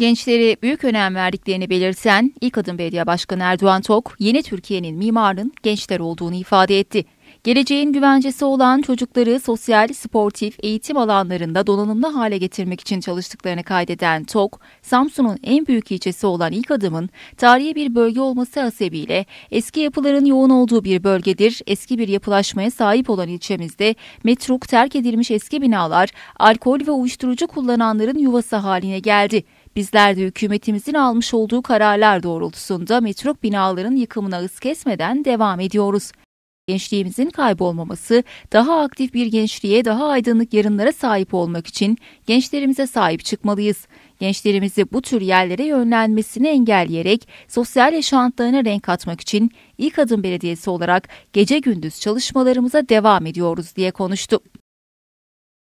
gençleri büyük önem verdiklerini belirten İlk Adım Belediye Başkanı Erdoğan Tok, yeni Türkiye'nin mimarının gençler olduğunu ifade etti. Geleceğin güvencesi olan çocukları sosyal, sportif, eğitim alanlarında donanımlı hale getirmek için çalıştıklarını kaydeden TOK, Samsun'un en büyük ilçesi olan ilk adımın tarihi bir bölge olması hasebiyle eski yapıların yoğun olduğu bir bölgedir. Eski bir yapılaşmaya sahip olan ilçemizde metruk terk edilmiş eski binalar alkol ve uyuşturucu kullananların yuvası haline geldi. Bizler de hükümetimizin almış olduğu kararlar doğrultusunda metruk binaların yıkımına hız kesmeden devam ediyoruz. Gençliğimizin kaybolmaması, daha aktif bir gençliğe, daha aydınlık yarınlara sahip olmak için gençlerimize sahip çıkmalıyız. Gençlerimizi bu tür yerlere yönlenmesini engelleyerek sosyal yaşantılarına renk katmak için ilk Adım Belediyesi olarak gece gündüz çalışmalarımıza devam ediyoruz diye konuştu.